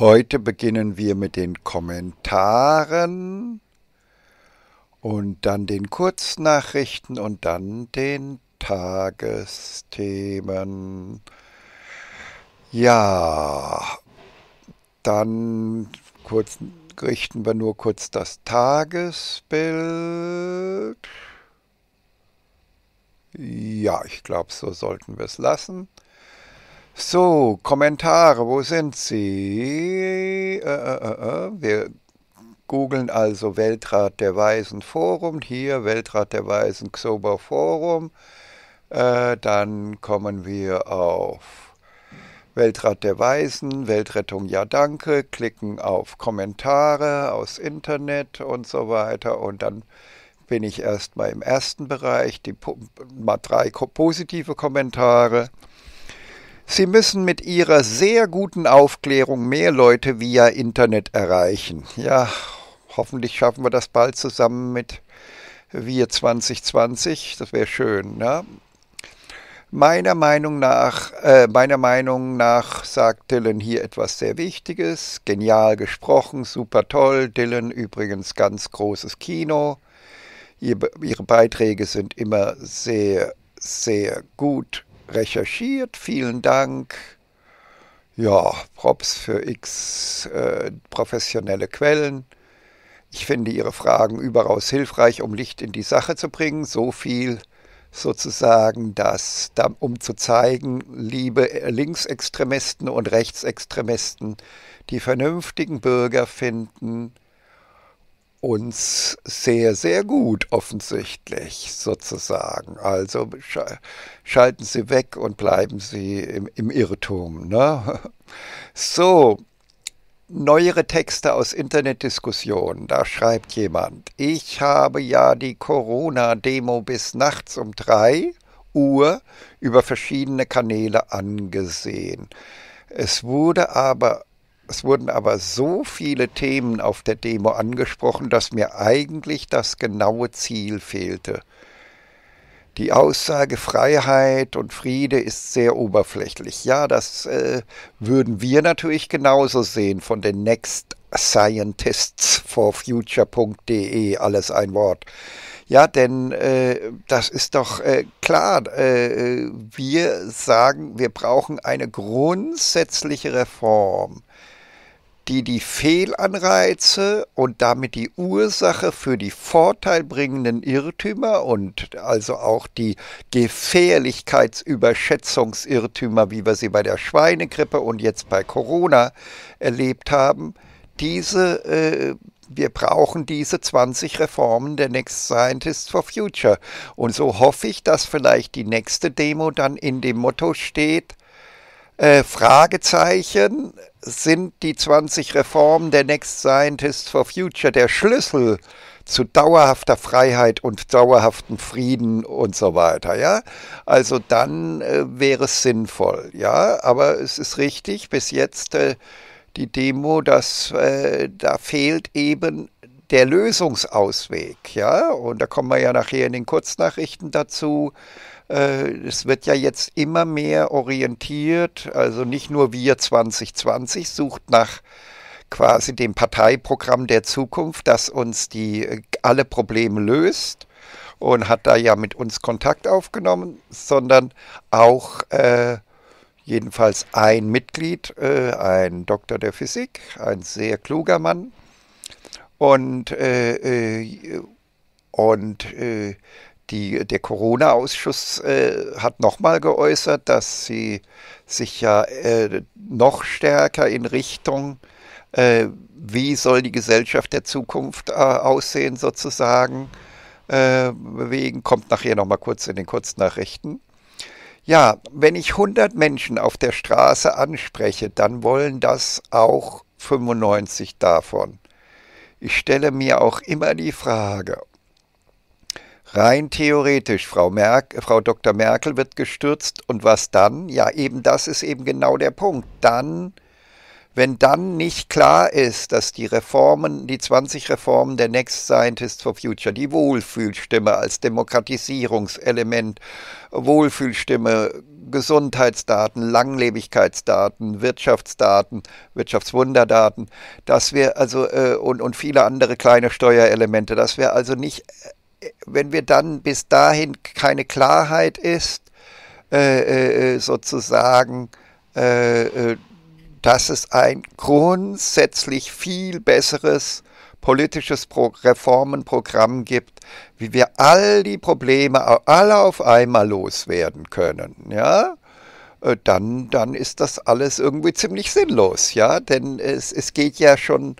Heute beginnen wir mit den Kommentaren und dann den Kurznachrichten und dann den Tagesthemen. Ja, dann kurz, richten wir nur kurz das Tagesbild. Ja, ich glaube, so sollten wir es lassen. So, Kommentare, wo sind sie? Äh, äh, äh, äh, wir googeln also Weltrat der Weisen Forum, hier Weltrat der Weisen Xober Forum. Äh, dann kommen wir auf Weltrat der Weisen, Weltrettung Ja Danke, klicken auf Kommentare aus Internet und so weiter und dann bin ich erstmal im ersten Bereich, die mal drei positive Kommentare Sie müssen mit Ihrer sehr guten Aufklärung mehr Leute via Internet erreichen. Ja, hoffentlich schaffen wir das bald zusammen mit Wir 2020. Das wäre schön. Ne? Meiner Meinung nach, äh, meiner Meinung nach sagt Dylan hier etwas sehr Wichtiges. Genial gesprochen, super toll. Dylan übrigens ganz großes Kino. Ihre Beiträge sind immer sehr, sehr gut recherchiert. Vielen Dank. Ja, Props für x äh, professionelle Quellen. Ich finde Ihre Fragen überaus hilfreich, um Licht in die Sache zu bringen. So viel sozusagen, dass, um zu zeigen, liebe Linksextremisten und Rechtsextremisten, die vernünftigen Bürger finden uns sehr, sehr gut offensichtlich sozusagen. Also schalten Sie weg und bleiben Sie im, im Irrtum. Ne? So, neuere Texte aus Internetdiskussionen. Da schreibt jemand, ich habe ja die Corona-Demo bis nachts um drei Uhr über verschiedene Kanäle angesehen. Es wurde aber es wurden aber so viele Themen auf der Demo angesprochen, dass mir eigentlich das genaue Ziel fehlte. Die Aussage Freiheit und Friede ist sehr oberflächlich. Ja, das äh, würden wir natürlich genauso sehen von den Next Scientists for Future.de, alles ein Wort. Ja, denn äh, das ist doch äh, klar. Äh, äh, wir sagen, wir brauchen eine grundsätzliche Reform die die Fehlanreize und damit die Ursache für die vorteilbringenden Irrtümer und also auch die Gefährlichkeitsüberschätzungsirrtümer, wie wir sie bei der Schweinegrippe und jetzt bei Corona erlebt haben, diese äh, wir brauchen diese 20 Reformen der Next Scientists for Future. Und so hoffe ich, dass vielleicht die nächste Demo dann in dem Motto steht, äh, Fragezeichen, sind die 20 Reformen der Next Scientists for Future der Schlüssel zu dauerhafter Freiheit und dauerhaftem Frieden und so weiter, ja? Also dann äh, wäre es sinnvoll, ja? Aber es ist richtig, bis jetzt äh, die Demo, dass äh, da fehlt eben der Lösungsausweg, ja? Und da kommen wir ja nachher in den Kurznachrichten dazu äh, es wird ja jetzt immer mehr orientiert, also nicht nur wir 2020 sucht nach quasi dem Parteiprogramm der Zukunft, das uns die äh, alle Probleme löst und hat da ja mit uns Kontakt aufgenommen, sondern auch äh, jedenfalls ein Mitglied, äh, ein Doktor der Physik, ein sehr kluger Mann und äh, äh und die, der Corona-Ausschuss äh, hat nochmal geäußert, dass sie sich ja äh, noch stärker in Richtung, äh, wie soll die Gesellschaft der Zukunft äh, aussehen, sozusagen äh, bewegen. Kommt nachher nochmal kurz in den Kurznachrichten. Ja, wenn ich 100 Menschen auf der Straße anspreche, dann wollen das auch 95 davon. Ich stelle mir auch immer die Frage, Rein theoretisch, Frau, Merkel, äh, Frau Dr. Merkel wird gestürzt und was dann? Ja, eben das ist eben genau der Punkt. Dann, wenn dann nicht klar ist, dass die Reformen, die 20 Reformen der Next Scientists for Future, die Wohlfühlstimme als Demokratisierungselement, Wohlfühlstimme, Gesundheitsdaten, Langlebigkeitsdaten, Wirtschaftsdaten, Wirtschaftswunderdaten, dass wir also äh, und, und viele andere kleine Steuerelemente, dass wir also nicht wenn wir dann bis dahin keine Klarheit ist, äh, äh, äh sozusagen, äh, äh, dass es ein grundsätzlich viel besseres politisches Reformenprogramm gibt, wie wir all die Probleme alle auf einmal loswerden können, ja, dann, dann ist das alles irgendwie ziemlich sinnlos, ja, denn es, es geht ja schon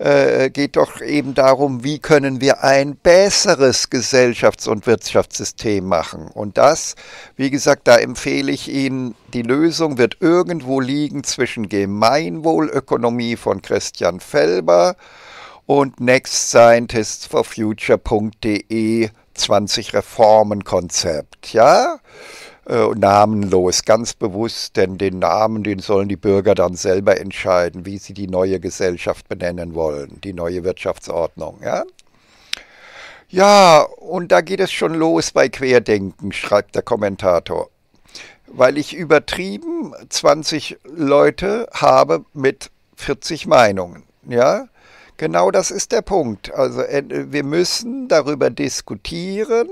äh, äh, geht doch eben darum, wie können wir ein besseres Gesellschafts- und Wirtschaftssystem machen. Und das, wie gesagt, da empfehle ich Ihnen, die Lösung wird irgendwo liegen zwischen Gemeinwohlökonomie von Christian Felber und nextscientistsforfuture.de 20 Reformenkonzept. Ja? äh, namenlos, ganz bewusst, denn den Namen, den sollen die Bürger dann selber entscheiden, wie sie die neue Gesellschaft benennen wollen, die neue Wirtschaftsordnung. Ja? Ja, und da geht es schon los bei Querdenken, schreibt der Kommentator. Weil ich übertrieben 20 Leute habe mit 40 Meinungen. Ja, genau das ist der Punkt. Also äh, wir müssen darüber diskutieren,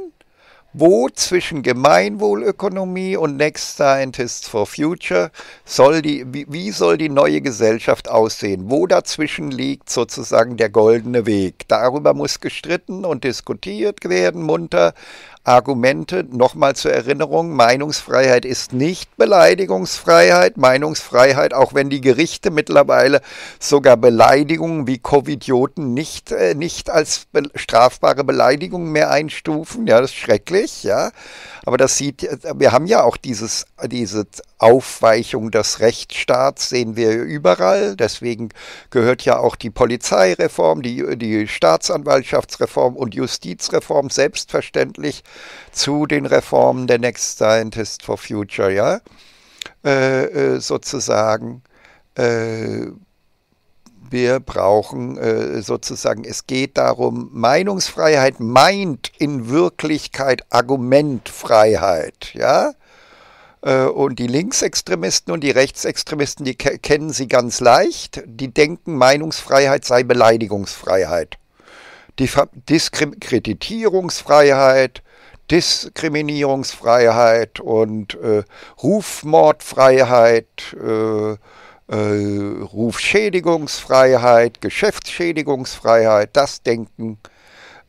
wo zwischen Gemeinwohlökonomie und Next Scientists for Future soll die, wie soll die neue Gesellschaft aussehen? Wo dazwischen liegt sozusagen der goldene Weg? Darüber muss gestritten und diskutiert werden, munter. Argumente, nochmal zur Erinnerung, Meinungsfreiheit ist nicht Beleidigungsfreiheit. Meinungsfreiheit, auch wenn die Gerichte mittlerweile sogar Beleidigungen wie Covidioten nicht, äh, nicht als be strafbare Beleidigungen mehr einstufen. Ja, das ist schrecklich, ja. Aber das sieht, äh, wir haben ja auch dieses, diese Aufweichung des Rechtsstaats sehen wir überall. Deswegen gehört ja auch die Polizeireform, die, die Staatsanwaltschaftsreform und Justizreform selbstverständlich zu den Reformen der Next Scientist for Future, ja, äh, äh sozusagen. Äh, wir brauchen äh, sozusagen, es geht darum, Meinungsfreiheit meint in Wirklichkeit Argumentfreiheit, ja. Äh, und die Linksextremisten und die Rechtsextremisten, die kennen sie ganz leicht. Die denken, Meinungsfreiheit sei Beleidigungsfreiheit. Die Diskreditierungsfreiheit, Diskriminierungsfreiheit und äh, Rufmordfreiheit, äh, äh Rufschädigungsfreiheit, Geschäftsschädigungsfreiheit, das denken äh,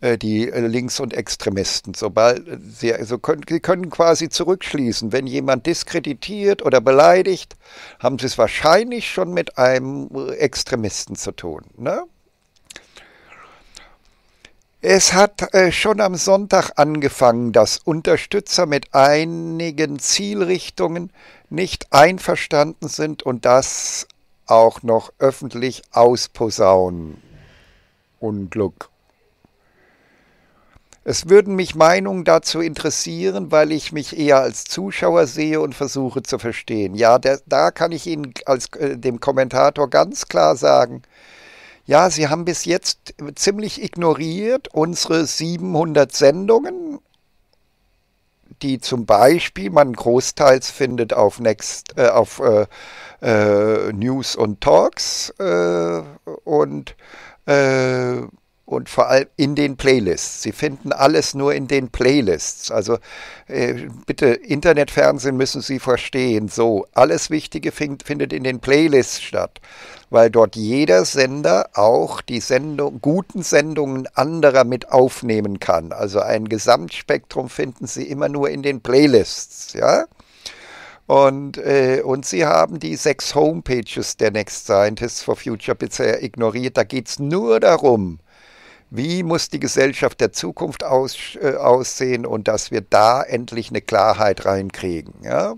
äh, die äh, Links- und Extremisten. Sobald äh, sie, also können, sie können quasi zurückschließen, wenn jemand diskreditiert oder beleidigt, haben sie es wahrscheinlich schon mit einem Extremisten zu tun. Ne? Es hat äh, schon am Sonntag angefangen, dass Unterstützer mit einigen Zielrichtungen nicht einverstanden sind und das auch noch öffentlich ausposaunen. Unglück. Es würden mich Meinungen dazu interessieren, weil ich mich eher als Zuschauer sehe und versuche zu verstehen. Ja, der, da kann ich Ihnen als äh, dem Kommentator ganz klar sagen, ja, Sie haben bis jetzt ziemlich ignoriert unsere 700 Sendungen, die zum Beispiel man großteils findet auf Next, äh, auf äh, äh News und Talks äh, und äh, und vor allem in den Playlists. Sie finden alles nur in den Playlists. Also äh, bitte Internetfernsehen müssen Sie verstehen. So, alles Wichtige find, findet in den Playlists statt, weil dort jeder Sender auch die Sendung, guten Sendungen anderer mit aufnehmen kann. Also ein Gesamtspektrum finden Sie immer nur in den Playlists, ja. Und, äh, und sie haben die sechs Homepages der Next Scientists for Future bisher ignoriert. Da geht es nur darum, wie muss die Gesellschaft der Zukunft aus, äh, aussehen und dass wir da endlich eine Klarheit reinkriegen. Ja?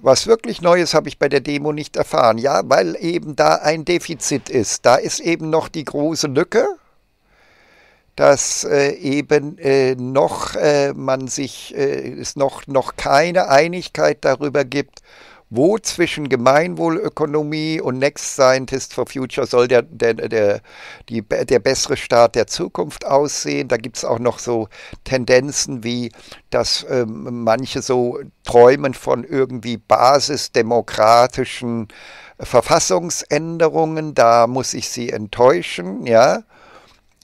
Was wirklich Neues habe ich bei der Demo nicht erfahren. Ja, weil eben da ein Defizit ist. Da ist eben noch die große Lücke, dass äh, eben äh, noch äh, man sich äh, es noch noch keine Einigkeit darüber gibt, wo zwischen Gemeinwohlökonomie und Next Scientist for Future soll der, der, der, die, der bessere Staat der Zukunft aussehen. Da gibt es auch noch so Tendenzen wie, dass ähm, manche so träumen von irgendwie basisdemokratischen Verfassungsänderungen. Da muss ich sie enttäuschen, ja.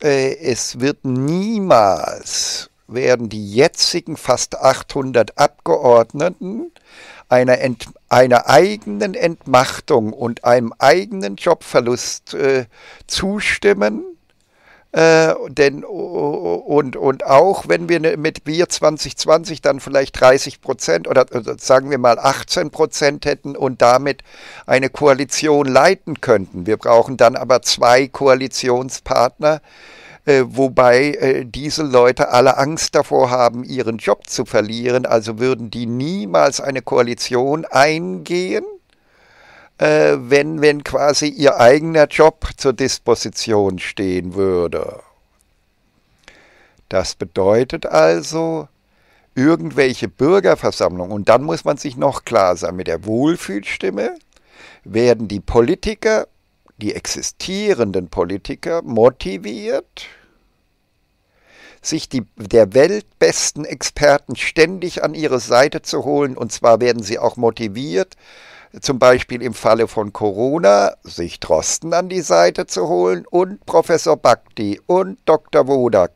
Äh, es wird niemals werden die jetzigen fast 800 Abgeordneten einer, Ent, einer eigenen Entmachtung und einem eigenen Jobverlust äh, zustimmen. Äh, denn, und, und auch wenn wir ne, mit Bier 2020 dann vielleicht 30 Prozent oder, oder also sagen wir mal 18 Prozent hätten und damit eine Koalition leiten könnten. Wir brauchen dann aber zwei Koalitionspartner, äh, äh, wobei äh, diese Leute alle Angst davor haben, ihren Job zu verlieren, also würden die niemals eine Koalition eingehen, äh, wenn, wenn quasi ihr eigener Job zur Disposition stehen würde. Das bedeutet also, irgendwelche Bürgerversammlungen, und dann muss man sich noch klar sein, mit der Wohlfühlstimme werden die Politiker die existierenden Politiker motiviert, sich die der weltbesten Experten ständig an ihre Seite zu holen. Und zwar werden sie auch motiviert zum Beispiel im Falle von Corona, sich Drosten an die Seite zu holen und Professor Bakti und Dr. Wodak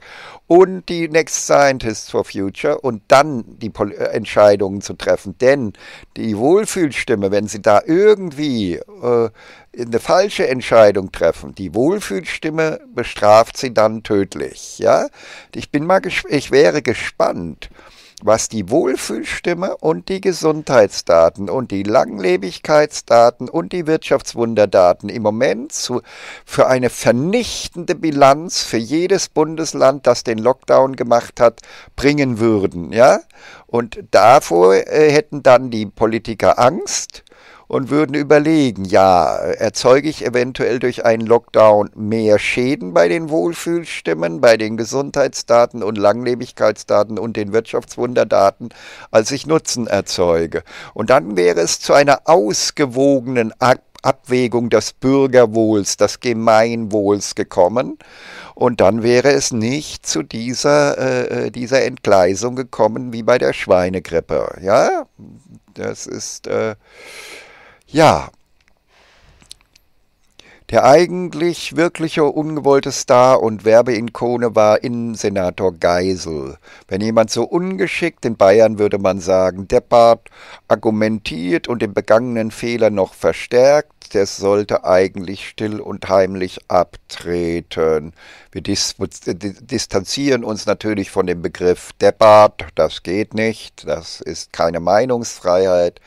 und die Next Scientists for Future und dann die Pol äh, Entscheidungen zu treffen. Denn die Wohlfühlstimme, wenn sie da irgendwie äh, eine falsche Entscheidung treffen, die Wohlfühlstimme bestraft sie dann tödlich. Ja, ich bin mal, ich wäre gespannt was die Wohlfühlstimme und die Gesundheitsdaten und die Langlebigkeitsdaten und die Wirtschaftswunderdaten im Moment zu, für eine vernichtende Bilanz für jedes Bundesland, das den Lockdown gemacht hat, bringen würden. Ja? Und davor äh, hätten dann die Politiker Angst und würden überlegen, ja, erzeuge ich eventuell durch einen Lockdown mehr Schäden bei den Wohlfühlstimmen, bei den Gesundheitsdaten und Langlebigkeitsdaten und den Wirtschaftswunderdaten, als ich Nutzen erzeuge. Und dann wäre es zu einer ausgewogenen Ab Abwägung des Bürgerwohls, des Gemeinwohls gekommen. Und dann wäre es nicht zu dieser, äh, äh dieser Entgleisung gekommen wie bei der Schweinegrippe. Ja, das ist äh, ja, der eigentlich wirkliche ungewollte Star und Werbeinkone war Innensenator Geisel. Wenn jemand so ungeschickt in Bayern würde man sagen, deppert, argumentiert und den begangenen Fehler noch verstärkt, der sollte eigentlich still und heimlich abtreten. Wir dis distanzieren uns natürlich von dem Begriff deppert, das geht nicht, das ist keine Meinungsfreiheit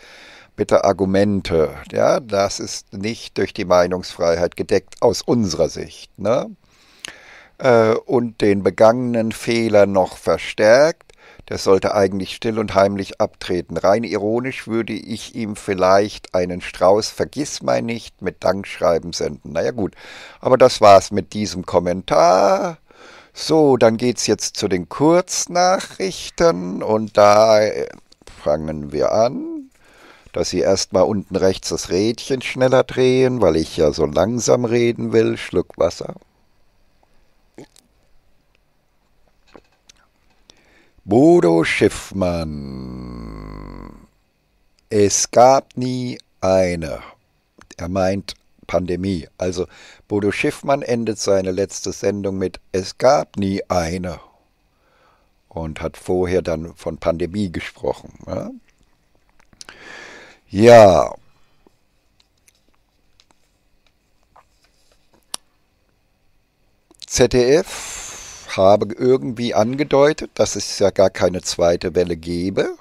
bitte Argumente. Ja, das ist nicht durch die Meinungsfreiheit gedeckt aus unserer Sicht. Ne? Äh, und den begangenen Fehler noch verstärkt. Das sollte eigentlich still und heimlich abtreten. Rein ironisch würde ich ihm vielleicht einen Strauß Vergiss mein nicht mit Dankschreiben senden. Naja gut, aber das war's mit diesem Kommentar. So, dann geht's jetzt zu den Kurznachrichten und da äh, fangen wir an dass sie erstmal unten rechts das Rädchen schneller drehen, weil ich ja so langsam reden will. Schluck Wasser. Bodo Schiffmann. Es gab nie eine. Er meint Pandemie. Also Bodo Schiffmann endet seine letzte Sendung mit Es gab nie eine. Und hat vorher dann von Pandemie gesprochen. Ja? Ja. ZDF habe irgendwie angedeutet, dass es ja gar keine zweite Welle gebe.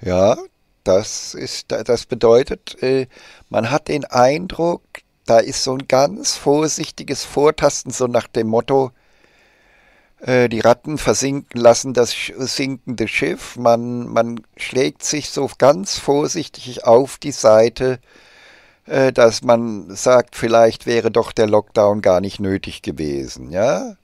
Ja, das ist das bedeutet, äh, man hat den Eindruck, da ist so ein ganz vorsichtiges Vortasten so nach dem Motto, äh, die Ratten versinken lassen das sinkende Schiff. Man, man schlägt sich so ganz vorsichtig auf die Seite, äh, dass man sagt, vielleicht wäre doch der Lockdown gar nicht nötig gewesen. Ja?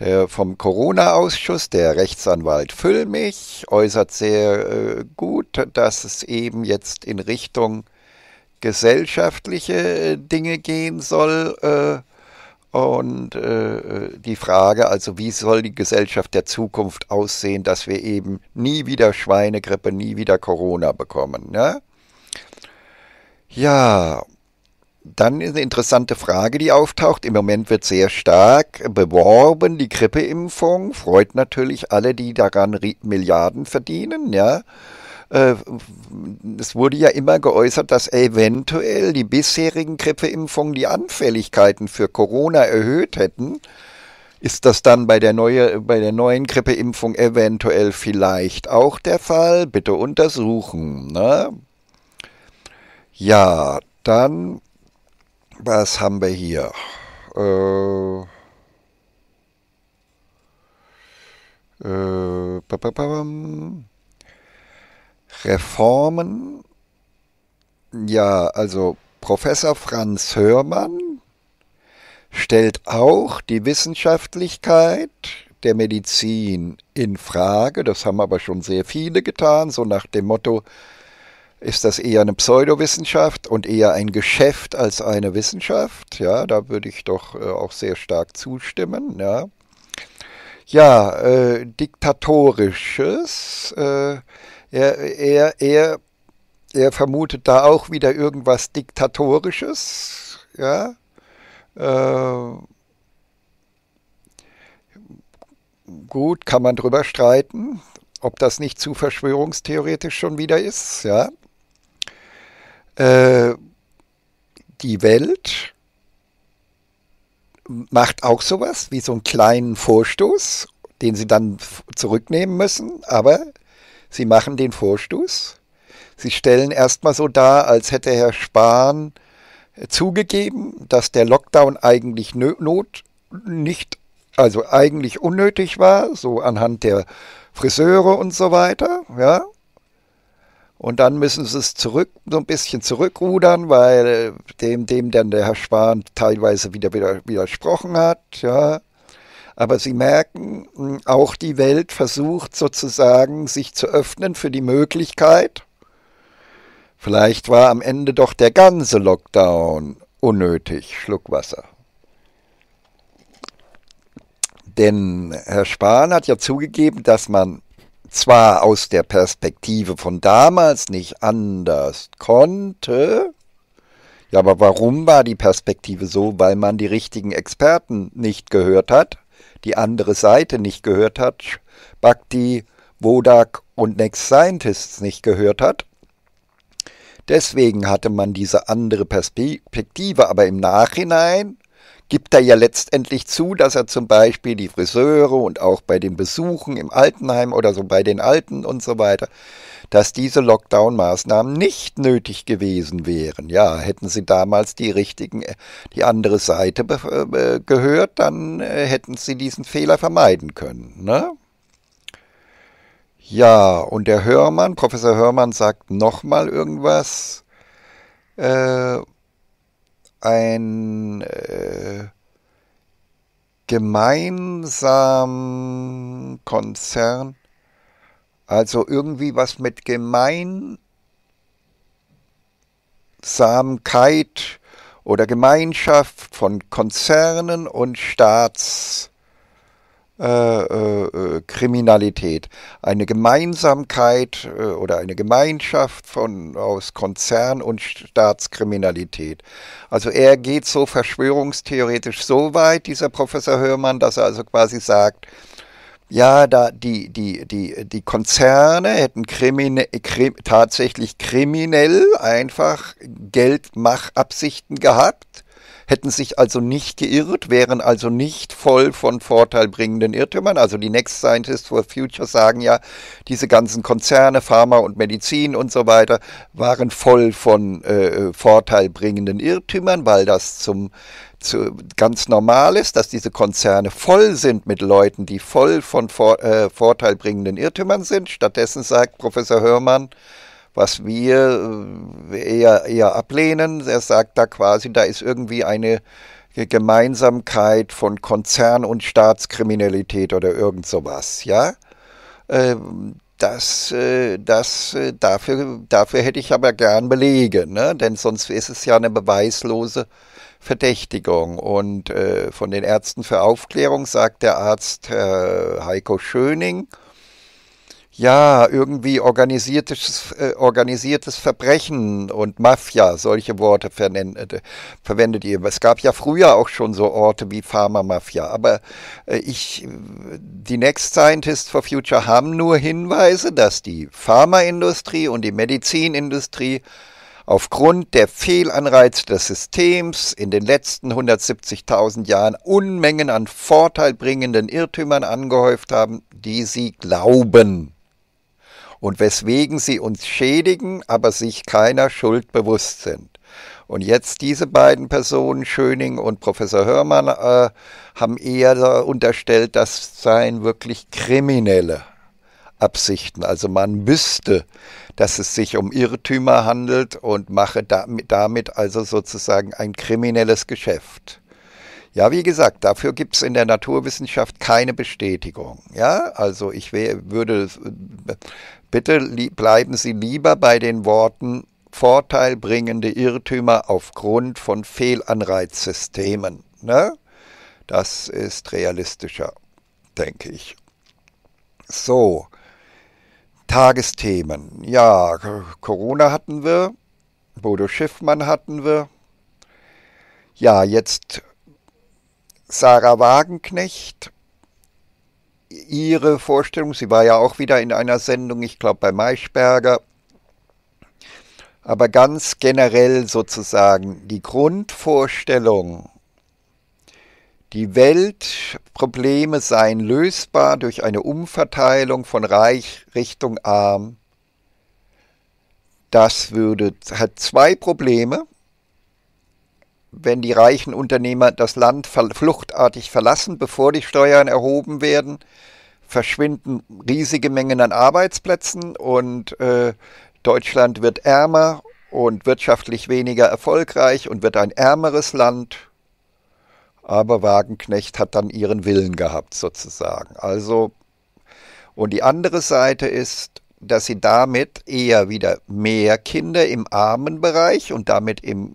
Der vom Corona-Ausschuss, der Rechtsanwalt Füllmich, äußert sehr äh, gut, dass es eben jetzt in Richtung gesellschaftliche Dinge gehen soll und äh, die Frage, also wie soll die Gesellschaft der Zukunft aussehen, dass wir eben nie wieder Schweinegrippe, nie wieder Corona bekommen. Ne? Ja, dann eine interessante Frage, die auftaucht. Im Moment wird sehr stark beworben, die Grippeimpfung. Freut natürlich alle, die daran Milliarden verdienen, ja. Äh, es wurde ja immer geäußert, dass eventuell die bisherigen Grippeimpfungen die Anfälligkeiten für Corona erhöht hätten. Ist das dann bei der, neue, bei der neuen Grippeimpfung eventuell vielleicht auch der Fall? Bitte untersuchen. Ne? Ja, dann, was haben wir hier? Äh, äh, Reformen, ja, also Professor Franz Hörmann stellt auch die Wissenschaftlichkeit der Medizin in Frage. Das haben aber schon sehr viele getan, so nach dem Motto, ist das eher eine Pseudowissenschaft und eher ein Geschäft als eine Wissenschaft. Ja, da würde ich doch äh, auch sehr stark zustimmen. Ja, ja äh, diktatorisches. Äh, er, er, er, er vermutet da auch wieder irgendwas Diktatorisches, ja. Äh, gut, kann man drüber streiten, ob das nicht zu verschwörungstheoretisch schon wieder ist, ja. Äh, die Welt macht auch sowas wie so einen kleinen Vorstoß, den sie dann zurücknehmen müssen, aber Sie machen den Vorstoß. Sie stellen erstmal so dar, als hätte Herr Spahn äh, zugegeben, dass der Lockdown eigentlich not, nicht, also eigentlich unnötig war, so anhand der Friseure und so weiter, ja. Und dann müssen sie es zurück, so ein bisschen zurückrudern, weil äh, dem, dem dann der Herr Spahn teilweise wieder, wieder widersprochen hat, ja. Aber Sie merken, hm, auch die Welt versucht sozusagen, sich zu öffnen für die Möglichkeit. Vielleicht war am Ende doch der ganze Lockdown unnötig. Schluck Wasser. Denn Herr Spahn hat ja zugegeben, dass man zwar aus der Perspektive von damals nicht anders konnte, ja, aber warum war die Perspektive so? Weil man die richtigen Experten nicht gehört hat die andere Seite nicht gehört hat, Bhakti, Wodak und Next Scientists nicht gehört hat. Deswegen hatte man diese andere Perspektive, aber im Nachhinein gibt er ja letztendlich zu, dass er zum Beispiel die Friseure und auch bei den Besuchen im Altenheim oder so bei den Alten und so weiter, dass diese Lockdown-Maßnahmen nicht nötig gewesen wären. Ja, hätten sie damals die richtigen, äh, die andere Seite äh, gehört, dann äh, hätten sie diesen Fehler vermeiden können. Ne? Ja, und der Hörmann, Professor Hörmann sagt nochmal irgendwas. Äh, ein äh, gemeinsam Konzern also irgendwie was mit Gemeinsamkeit oder Gemeinschaft von Konzernen und Staatskriminalität. Äh, äh, äh eine Gemeinsamkeit äh, oder eine Gemeinschaft von, aus Konzern und Staatskriminalität. Also er geht so verschwörungstheoretisch so weit, dieser Professor Hörmann, dass er also quasi sagt, ja, da die, die, die, die Konzerne hätten krimine, krim, tatsächlich kriminell einfach Geldmachabsichten gehabt, hätten sich also nicht geirrt, wären also nicht voll von vorteilbringenden Irrtümern. Also die Next Scientists for Future sagen ja, diese ganzen Konzerne, Pharma und Medizin und so weiter, waren voll von äh, vorteilbringenden Irrtümern, weil das zum zu, ganz normal ist, dass diese Konzerne voll sind mit Leuten, die voll von vor, äh, vorteilbringenden Irrtümern sind. Stattdessen sagt Professor Hörmann, was wir äh, eher, eher ablehnen, er sagt da quasi, da ist irgendwie eine Gemeinsamkeit von Konzern und Staatskriminalität oder irgend sowas, ja. Ähm, das, äh, das, äh, dafür, dafür hätte ich aber gern Belege, ne? denn sonst ist es ja eine beweislose Verdächtigung. Und äh, von den Ärzten für Aufklärung sagt der Arzt äh, Heiko Schöning, ja, irgendwie organisiertes, äh, organisiertes Verbrechen und Mafia, solche Worte äh, verwendet ihr. Es gab ja früher auch schon so Orte wie Pharma-Mafia, aber äh, ich, die Next Scientists for Future haben nur Hinweise, dass die Pharmaindustrie und die Medizinindustrie aufgrund der Fehlanreize des Systems in den letzten 170.000 Jahren Unmengen an vorteilbringenden Irrtümern angehäuft haben, die sie glauben und weswegen sie uns schädigen, aber sich keiner Schuld bewusst sind. Und jetzt diese beiden Personen, Schöning und Professor Hörmann, äh, haben eher unterstellt, das seien wirklich Kriminelle. Absichten. Also man wüsste, dass es sich um Irrtümer handelt und mache damit also sozusagen ein kriminelles Geschäft. Ja, wie gesagt, dafür gibt es in der Naturwissenschaft keine Bestätigung. Ja, also ich würde, bitte bleiben Sie lieber bei den Worten vorteilbringende Irrtümer aufgrund von Fehlanreizsystemen. Ne? Das ist realistischer, denke ich. So, Tagesthemen. Ja, Corona hatten wir, Bodo Schiffmann hatten wir. Ja, jetzt Sarah Wagenknecht. Ihre Vorstellung, sie war ja auch wieder in einer Sendung, ich glaube bei Maischberger. Aber ganz generell sozusagen die Grundvorstellung die Weltprobleme seien lösbar durch eine Umverteilung von Reich Richtung Arm. Das würde, hat zwei Probleme. Wenn die reichen Unternehmer das Land fluchtartig verlassen, bevor die Steuern erhoben werden, verschwinden riesige Mengen an Arbeitsplätzen und äh, Deutschland wird ärmer und wirtschaftlich weniger erfolgreich und wird ein ärmeres Land aber Wagenknecht hat dann ihren Willen gehabt sozusagen. Also und die andere Seite ist, dass sie damit eher wieder mehr Kinder im armen Bereich und damit im,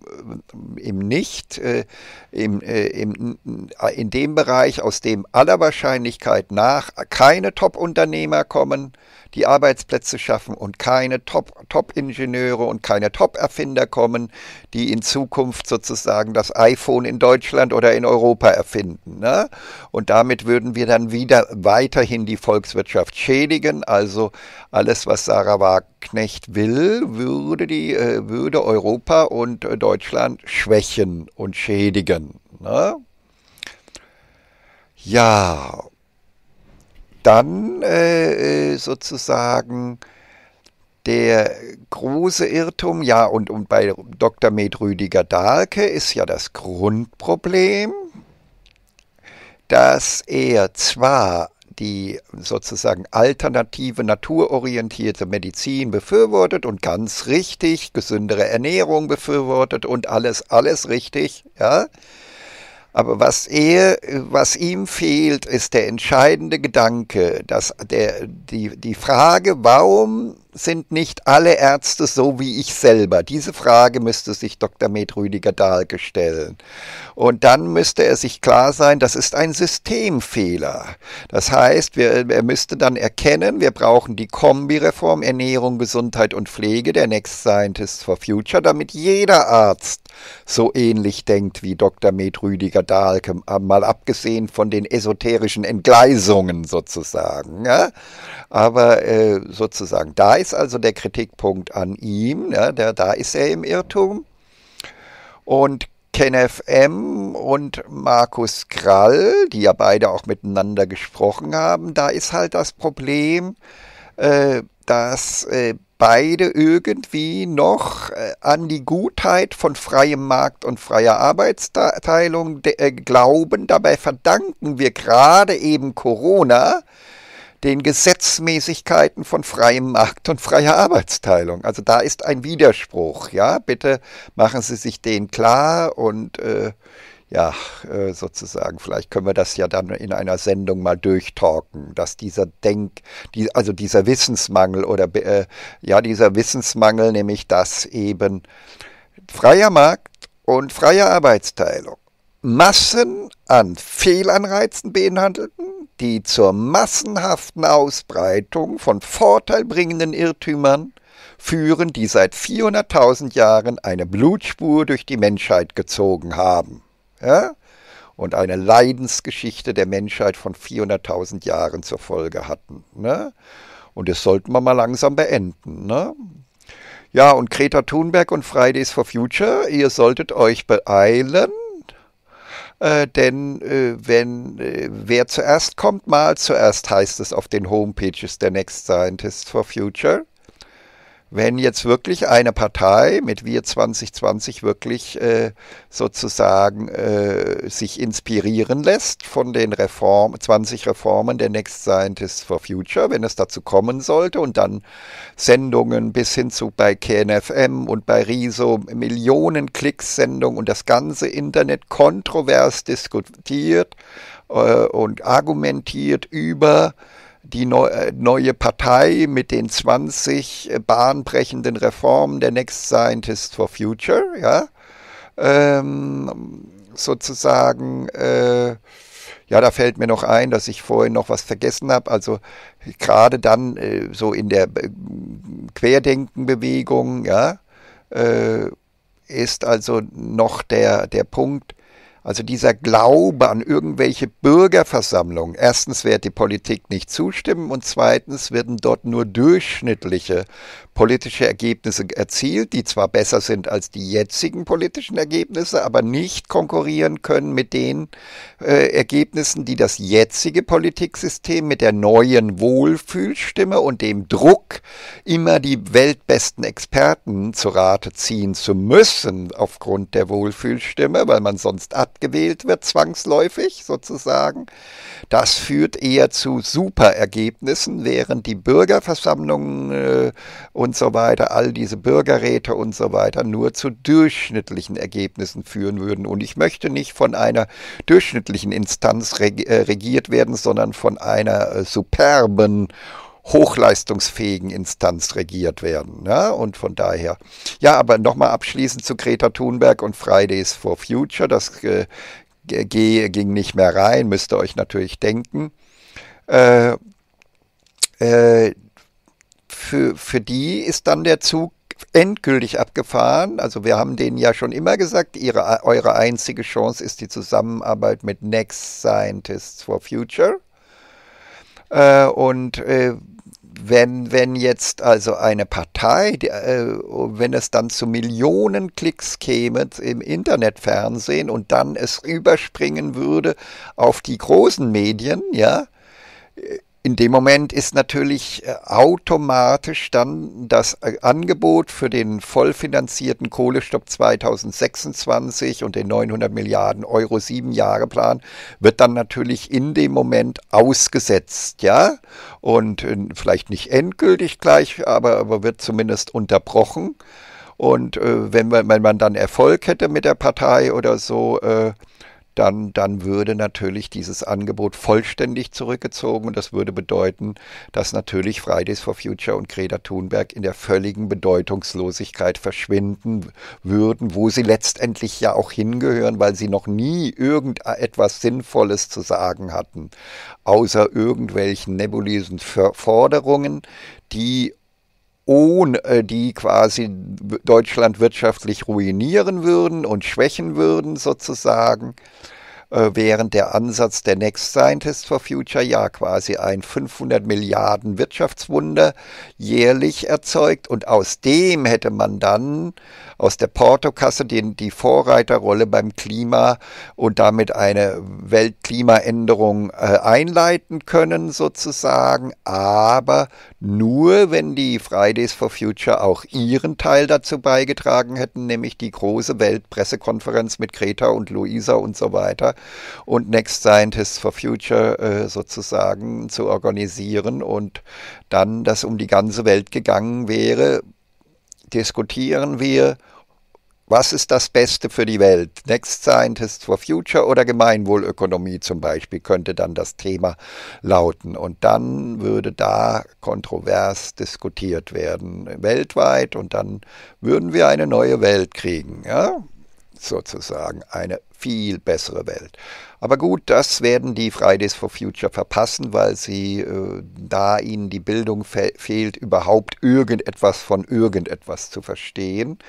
äh, im Nicht, äh, im, äh, im, äh, in dem Bereich, aus dem aller Wahrscheinlichkeit nach keine Top-Unternehmer kommen, die Arbeitsplätze schaffen und keine Top-Ingenieure Top und keine Top-Erfinder kommen, die in Zukunft sozusagen das iPhone in Deutschland oder in Europa erfinden. Ne? Und damit würden wir dann wieder weiterhin die Volkswirtschaft schädigen, also alles das, was Sarah Wagenknecht will, würde, die, äh, würde Europa und äh, Deutschland schwächen und schädigen. Ne? Ja, dann äh, äh, sozusagen der große Irrtum, ja, und, und bei Dr. Med Rüdiger Dahlke ist ja das Grundproblem, dass er zwar die sozusagen alternative, naturorientierte Medizin befürwortet und ganz richtig gesündere Ernährung befürwortet und alles, alles richtig, ja. Aber was, er, was ihm fehlt, ist der entscheidende Gedanke, dass der, die, die Frage, warum sind nicht alle Ärzte so wie ich selber? Diese Frage müsste sich Dr. Med Rüdiger Dahlke stellen. Und dann müsste er sich klar sein, das ist ein Systemfehler. Das heißt, wir, er müsste dann erkennen, wir brauchen die Kombireform Ernährung, Gesundheit und Pflege der Next Scientists for Future, damit jeder Arzt so ähnlich denkt wie Dr. Med Rüdiger Dahlke, mal abgesehen von den esoterischen Entgleisungen sozusagen. Ja? Aber äh, sozusagen da ist also der Kritikpunkt an ihm, ja, ne? der, da ist er im Irrtum. Und KenFM und Markus Krall, die ja beide auch miteinander gesprochen haben, da ist halt das Problem, äh, dass äh, beide irgendwie noch äh, an die Gutheit von freiem Markt und freier Arbeitsteilung äh, glauben. Dabei verdanken wir gerade eben Corona den Gesetzmäßigkeiten von freiem Markt und freier Arbeitsteilung. Also da ist ein Widerspruch, ja. Bitte machen Sie sich den klar und äh, ja, äh, sozusagen, vielleicht können wir das ja dann in einer Sendung mal durchtalken, dass dieser Denk, die, also dieser Wissensmangel oder äh, ja, dieser Wissensmangel, nämlich dass eben freier Markt und freie Arbeitsteilung Massen an Fehlanreizen beinhalten, die zur massenhaften Ausbreitung von vorteilbringenden Irrtümern führen, die seit 400.000 Jahren eine Blutspur durch die Menschheit gezogen haben. Ja? Und eine Leidensgeschichte der Menschheit von 400.000 Jahren zur Folge hatten. Ne? Und das sollten wir mal langsam beenden. Ne? Ja, und Greta Thunberg und Fridays for Future, ihr solltet euch beeilen äh, denn äh, wenn äh, wer zuerst kommt, mal zuerst heißt es auf den Homepages der Next Scientist for Future wenn jetzt wirklich eine Partei mit Wir 2020 wirklich äh, sozusagen äh, sich inspirieren lässt von den Reform, 20 Reformen der Next Scientists for Future, wenn es dazu kommen sollte und dann Sendungen bis hin zu bei KNFM und bei Riso, Millionen Klicks-Sendungen und das ganze Internet kontrovers diskutiert äh, und argumentiert über äh, die äh, neue Partei mit den 20 äh, bahnbrechenden Reformen der Next Scientist for Future, ja, ähm, sozusagen, äh, ja, da fällt mir noch ein, dass ich vorhin noch was vergessen habe. Also gerade dann äh, so in der äh, Querdenkenbewegung, ja, äh, ist also noch der, der Punkt, also dieser Glaube an irgendwelche Bürgerversammlungen. Erstens wird die Politik nicht zustimmen und zweitens werden dort nur durchschnittliche politische Ergebnisse erzielt, die zwar besser sind als die jetzigen politischen Ergebnisse, aber nicht konkurrieren können mit den äh, Ergebnissen, die das jetzige Politiksystem mit der neuen Wohlfühlstimme und dem Druck, immer die weltbesten Experten zu Rate ziehen zu müssen aufgrund der Wohlfühlstimme, weil man sonst Stadt gewählt wird, zwangsläufig sozusagen. Das führt eher zu Superergebnissen, während die Bürgerversammlungen äh, und so weiter, all diese Bürgerräte und so weiter nur zu durchschnittlichen Ergebnissen führen würden. Und ich möchte nicht von einer durchschnittlichen Instanz äh, regiert werden, sondern von einer äh, superben hochleistungsfähigen Instanz regiert werden. Ne? Und von daher, ja, aber nochmal abschließend zu Greta Thunberg und Fridays for Future, das äh, ging nicht mehr rein, müsst ihr euch natürlich denken. Äh, äh, für, für die ist dann der Zug endgültig abgefahren. Also wir haben denen ja schon immer gesagt, ihre, eure einzige Chance ist die Zusammenarbeit mit Next Scientists for Future. Äh, und äh, wenn, wenn jetzt also eine Partei, die, äh, wenn es dann zu Millionen Klicks käme im Internetfernsehen und dann es überspringen würde auf die großen Medien, ja, in dem Moment ist natürlich äh, automatisch dann das äh, Angebot für den vollfinanzierten Kohlestopp 2026 und den 900 Milliarden Euro sieben Jahre Plan wird dann natürlich in dem Moment ausgesetzt, ja? Und äh, vielleicht nicht endgültig gleich, aber, aber wird zumindest unterbrochen. Und äh, wenn, man, wenn man dann Erfolg hätte mit der Partei oder so, äh, dann, dann würde natürlich dieses Angebot vollständig zurückgezogen und das würde bedeuten, dass natürlich Fridays for Future und Greta Thunberg in der völligen Bedeutungslosigkeit verschwinden würden, wo sie letztendlich ja auch hingehören, weil sie noch nie irgendetwas Sinnvolles zu sagen hatten, außer irgendwelchen nebulösen Forderungen, die ohne äh, die quasi Deutschland wirtschaftlich ruinieren würden und schwächen würden sozusagen äh, während der Ansatz der Next Scientist for Future ja quasi ein 500 Milliarden Wirtschaftswunder jährlich erzeugt und aus dem hätte man dann aus der Portokasse den, die Vorreiterrolle beim Klima und damit eine Weltklimaänderung äh, einleiten können sozusagen, aber nur wenn die Fridays for Future auch ihren Teil dazu beigetragen hätten, nämlich die große Weltpressekonferenz mit Greta und Luisa und so weiter, und Next Scientists for Future äh, sozusagen zu organisieren und dann das um die ganze Welt gegangen wäre, diskutieren wir, was ist das Beste für die Welt? Next Scientists for Future oder Gemeinwohlökonomie zum Beispiel könnte dann das Thema lauten. Und dann würde da kontrovers diskutiert werden, weltweit. Und dann würden wir eine neue Welt kriegen. Ja? sozusagen eine viel bessere Welt. Aber gut, das werden die Fridays for Future verpassen, weil sie, äh, da ihnen die Bildung fe fehlt, überhaupt irgendetwas von irgendetwas zu verstehen.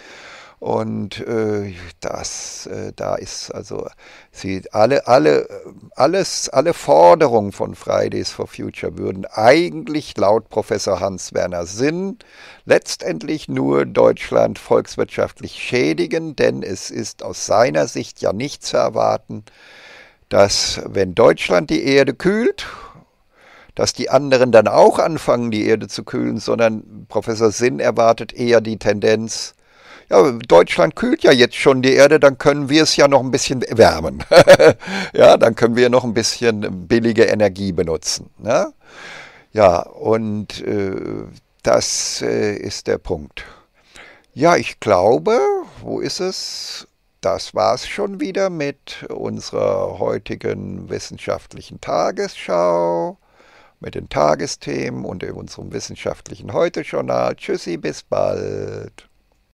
Und äh, das, äh, da ist also sie alle, alle, alles, alle Forderungen von Fridays for Future würden eigentlich laut Professor Hans Werner Sinn letztendlich nur Deutschland volkswirtschaftlich schädigen, denn es ist aus seiner Sicht ja nicht zu erwarten, dass wenn Deutschland die Erde kühlt dass die anderen dann auch anfangen, die Erde zu kühlen, sondern Professor Sinn erwartet eher die Tendenz, ja, Deutschland kühlt ja jetzt schon die Erde, dann können wir es ja noch ein bisschen wärmen. ja, dann können wir noch ein bisschen billige Energie benutzen. Ne? Ja, und äh, das äh, ist der Punkt. Ja, ich glaube, wo ist es? Das war es schon wieder mit unserer heutigen wissenschaftlichen Tagesschau, mit den Tagesthemen und in unserem wissenschaftlichen Heute-Journal. Tschüssi, bis bald.